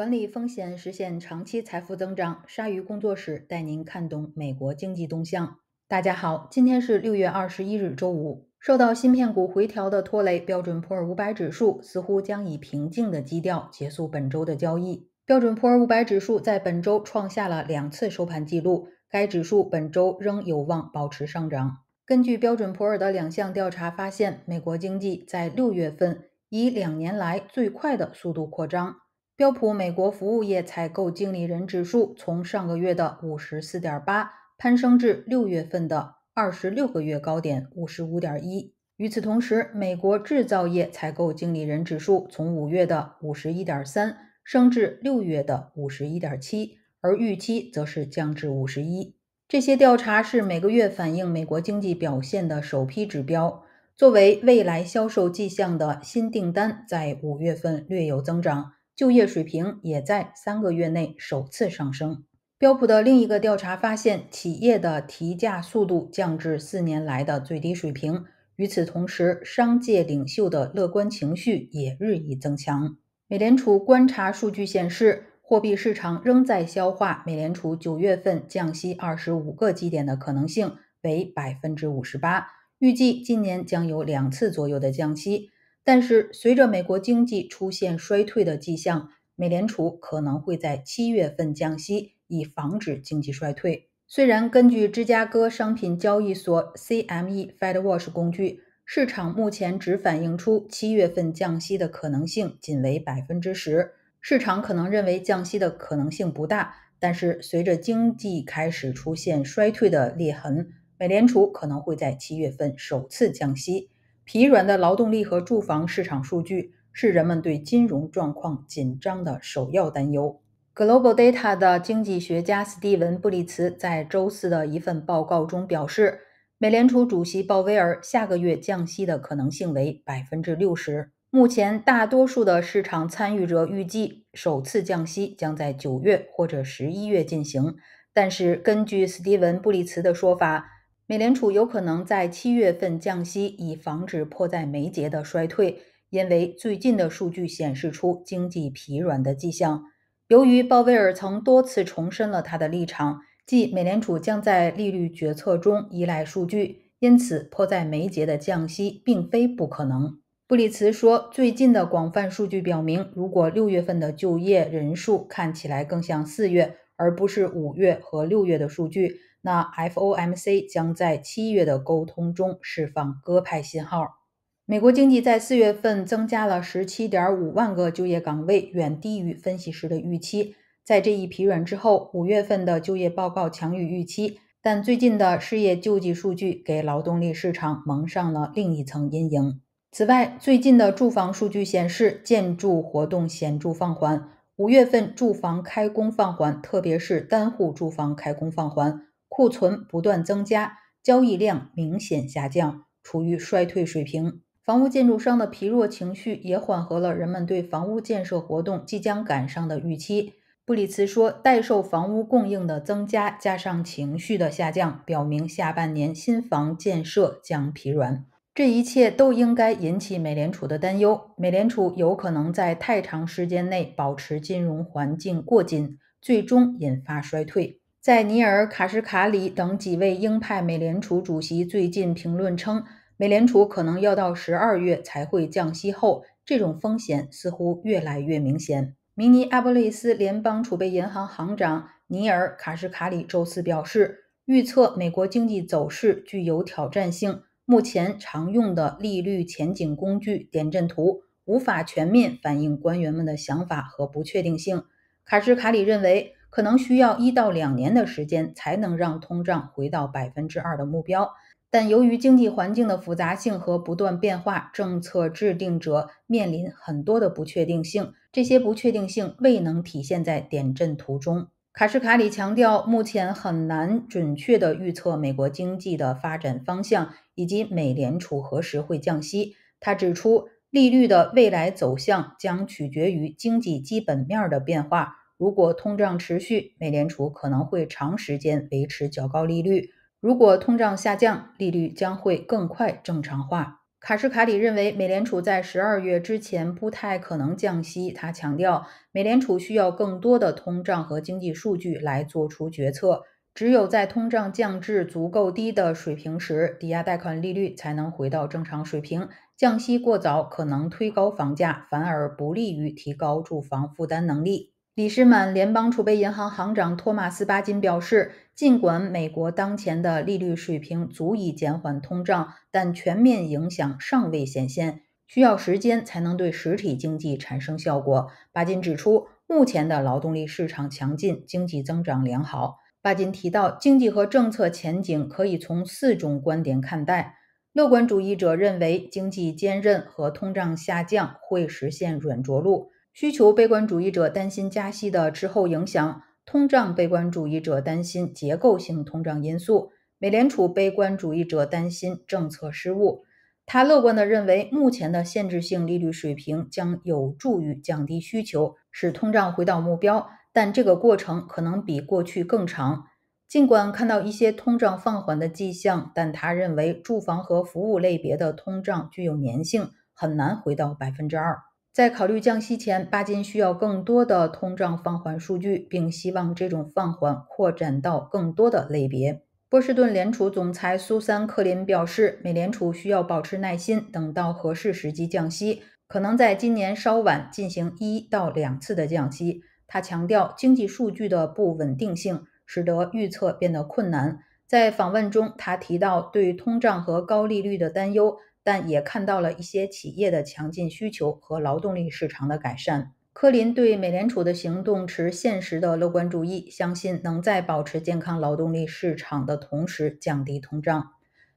管理风险，实现长期财富增长。鲨鱼工作室带您看懂美国经济动向。大家好，今天是六月二十一日，周五。受到芯片股回调的拖累，标准普尔五百指数似乎将以平静的基调结束本周的交易。标准普尔五百指数在本周创下了两次收盘记录，该指数本周仍有望保持上涨。根据标准普尔的两项调查发现，美国经济在六月份以两年来最快的速度扩张。标普美国服务业采购经理人指数从上个月的五十四点八攀升至六月份的二十六个月高点五十五点一。与此同时，美国制造业采购经理人指数从五月的五十一点三升至六月的五十一点七，而预期则是降至五十一。这些调查是每个月反映美国经济表现的首批指标。作为未来销售迹象的新订单在五月份略有增长。就业水平也在三个月内首次上升。标普的另一个调查发现，企业的提价速度降至四年来的最低水平。与此同时，商界领袖的乐观情绪也日益增强。美联储观察数据显示，货币市场仍在消化美联储九月份降息二十五个基点的可能性为百分之五十八，预计今年将有两次左右的降息。但是，随着美国经济出现衰退的迹象，美联储可能会在七月份降息，以防止经济衰退。虽然根据芝加哥商品交易所 （CME）FedWatch 工具，市场目前只反映出七月份降息的可能性仅为百分之十，市场可能认为降息的可能性不大。但是，随着经济开始出现衰退的裂痕，美联储可能会在七月份首次降息。疲软的劳动力和住房市场数据是人们对金融状况紧张的首要担忧。Global Data 的经济学家斯蒂文·布里茨在周四的一份报告中表示，美联储主席鲍威尔下个月降息的可能性为百分之六十。目前，大多数的市场参与者预计首次降息将在九月或者十一月进行，但是根据斯蒂文·布里茨的说法。美联储有可能在七月份降息，以防止迫在眉睫的衰退，因为最近的数据显示出经济疲软的迹象。由于鲍威尔曾多次重申了他的立场，即美联储将在利率决策中依赖数据，因此迫在眉睫的降息并非不可能。布里茨说，最近的广泛数据表明，如果六月份的就业人数看起来更像四月，而不是五月和六月的数据。那 FOMC 将在七月的沟通中释放鸽派信号。美国经济在四月份增加了17.5万个就业岗位，远低于分析师的预期。在这一疲软之后，五月份的就业报告强于预期，但最近的失业救济数据给劳动力市场蒙上了另一层阴影。此外，最近的住房数据显示，建筑活动显著放缓。五月份住房开工放缓，特别是单户住房开工放缓。库存不断增加，交易量明显下降，处于衰退水平。房屋建筑商的疲弱情绪也缓和了人们对房屋建设活动即将赶上的预期。布里茨说，待售房屋供应的增加加上情绪的下降，表明下半年新房建设将疲软。这一切都应该引起美联储的担忧。美联储有可能在太长时间内保持金融环境过紧，最终引发衰退。在尼尔·卡什卡里等几位鹰派美联储主席最近评论称，美联储可能要到十二月才会降息后，这种风险似乎越来越明显。明尼阿波利斯联邦储备银行行长尼尔·卡什卡里周四表示，预测美国经济走势具有挑战性，目前常用的利率前景工具点阵图无法全面反映官员们的想法和不确定性。卡什卡里认为。可能需要一到两年的时间才能让通胀回到百分之二的目标，但由于经济环境的复杂性和不断变化，政策制定者面临很多的不确定性。这些不确定性未能体现在点阵图中。卡什卡里强调，目前很难准确地预测美国经济的发展方向以及美联储何时会降息。他指出，利率的未来走向将取决于经济基本面的变化。如果通胀持续，美联储可能会长时间维持较高利率；如果通胀下降，利率将会更快正常化。卡什卡里认为，美联储在十二月之前不太可能降息。他强调，美联储需要更多的通胀和经济数据来做出决策。只有在通胀降至足够低的水平时，抵押贷款利率才能回到正常水平。降息过早可能推高房价，反而不利于提高住房负担能力。李什满联邦储备银行行长托马斯·巴金表示，尽管美国当前的利率水平足以减缓通胀，但全面影响尚未显现，需要时间才能对实体经济产生效果。巴金指出，目前的劳动力市场强劲，经济增长良好。巴金提到，经济和政策前景可以从四种观点看待：乐观主义者认为经济坚韧和通胀下降会实现软着陆。需求悲观主义者担心加息的滞后影响，通胀悲观主义者担心结构性通胀因素，美联储悲观主义者担心政策失误。他乐观地认为，目前的限制性利率水平将有助于降低需求，使通胀回到目标，但这个过程可能比过去更长。尽管看到一些通胀放缓的迹象，但他认为住房和服务类别的通胀具有粘性，很难回到百分之二。在考虑降息前，巴金需要更多的通胀放缓数据，并希望这种放缓扩展到更多的类别。波士顿联储总裁苏珊·克林表示，美联储需要保持耐心，等到合适时机降息，可能在今年稍晚进行一到两次的降息。他强调，经济数据的不稳定性使得预测变得困难。在访问中，他提到对通胀和高利率的担忧。但也看到了一些企业的强劲需求和劳动力市场的改善。科林对美联储的行动持现实的乐观主义，相信能在保持健康劳动力市场的同时降低通胀。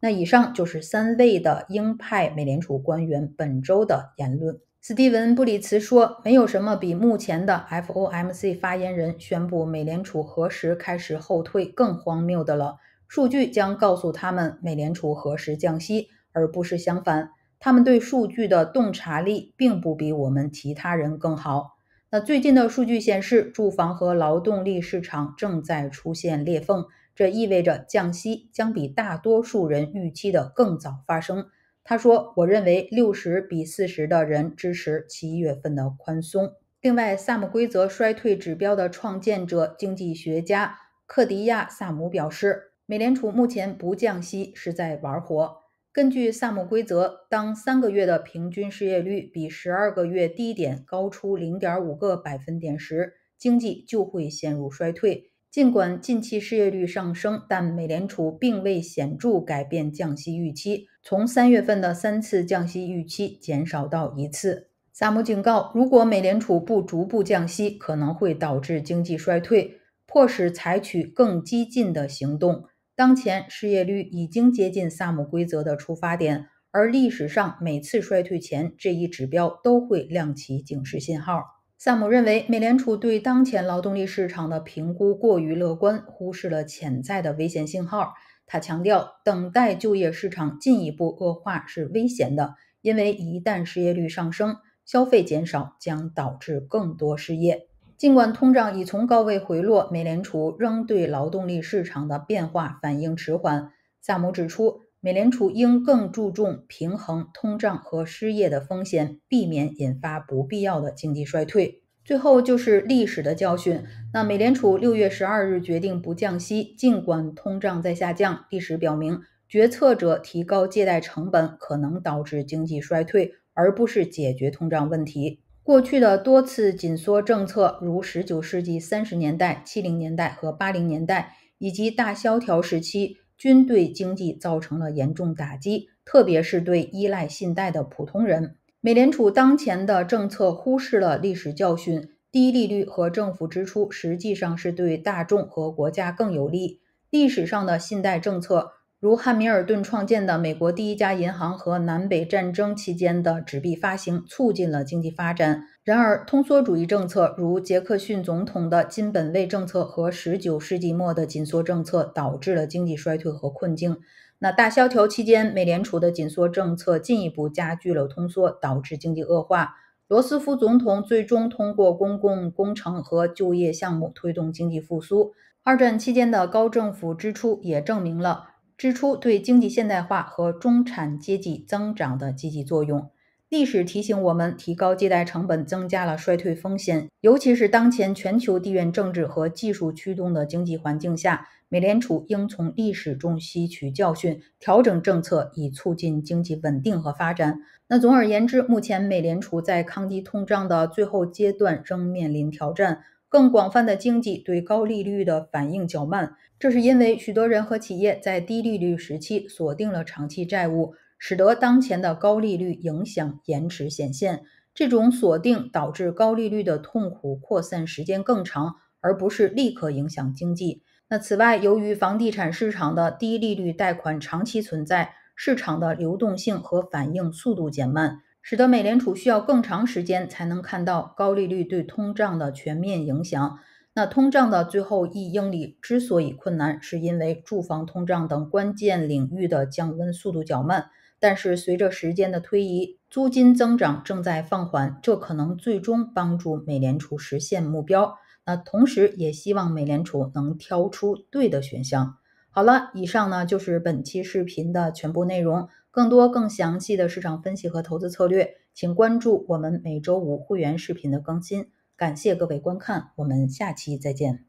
那以上就是三位的鹰派美联储官员本周的言论。斯蒂文·布里茨说：“没有什么比目前的 FOMC 发言人宣布美联储何时开始后退更荒谬的了。数据将告诉他们美联储何时降息。”而不是相反，他们对数据的洞察力并不比我们其他人更好。那最近的数据显示，住房和劳动力市场正在出现裂缝，这意味着降息将比大多数人预期的更早发生。他说：“我认为六十比四十的人支持七月份的宽松。”另外，萨姆规则衰退指标的创建者、经济学家克迪亚·萨姆表示：“美联储目前不降息是在玩火。”根据萨姆规则，当三个月的平均失业率比十二个月低点高出零点五个百分点时，经济就会陷入衰退。尽管近期失业率上升，但美联储并未显著改变降息预期，从三月份的三次降息预期减少到一次。萨姆警告，如果美联储不逐步降息，可能会导致经济衰退，迫使采取更激进的行动。当前失业率已经接近萨姆规则的出发点，而历史上每次衰退前这一指标都会亮起警示信号。萨姆认为，美联储对当前劳动力市场的评估过于乐观，忽视了潜在的危险信号。他强调，等待就业市场进一步恶化是危险的，因为一旦失业率上升，消费减少将导致更多失业。尽管通胀已从高位回落，美联储仍对劳动力市场的变化反应迟缓。萨姆指出，美联储应更注重平衡通胀和失业的风险，避免引发不必要的经济衰退。最后就是历史的教训。那美联储六月十二日决定不降息，尽管通胀在下降，历史表明，决策者提高借贷成本可能导致经济衰退，而不是解决通胀问题。过去的多次紧缩政策，如十九世纪三十年代、七零年代和八零年代，以及大萧条时期，均对经济造成了严重打击，特别是对依赖信贷的普通人。美联储当前的政策忽视了历史教训，低利率和政府支出实际上是对大众和国家更有利。历史上的信贷政策。如汉密尔顿创建的美国第一家银行和南北战争期间的纸币发行，促进了经济发展。然而，通缩主义政策，如杰克逊总统的金本位政策和19世纪末的紧缩政策，导致了经济衰退和困境。那大萧条期间，美联储的紧缩政策进一步加剧了通缩，导致经济恶化。罗斯福总统最终通过公共工程和就业项目推动经济复苏。二战期间的高政府支出也证明了。支出对经济现代化和中产阶级增长的积极作用。历史提醒我们，提高借贷成本增加了衰退风险，尤其是当前全球地缘政治和技术驱动的经济环境下，美联储应从历史中吸取教训，调整政策以促进经济稳定和发展。那总而言之，目前美联储在抗击通胀的最后阶段仍面临挑战。更广泛的经济对高利率的反应较慢，这是因为许多人和企业在低利率时期锁定了长期债务，使得当前的高利率影响延迟显现。这种锁定导致高利率的痛苦扩散时间更长，而不是立刻影响经济。那此外，由于房地产市场的低利率贷款长期存在，市场的流动性和反应速度减慢。使得美联储需要更长时间才能看到高利率对通胀的全面影响。那通胀的最后一英里之所以困难，是因为住房通胀等关键领域的降温速度较慢。但是，随着时间的推移，租金增长正在放缓，这可能最终帮助美联储实现目标。那同时也希望美联储能挑出对的选项。好了，以上呢就是本期视频的全部内容。更多更详细的市场分析和投资策略，请关注我们每周五会员视频的更新。感谢各位观看，我们下期再见。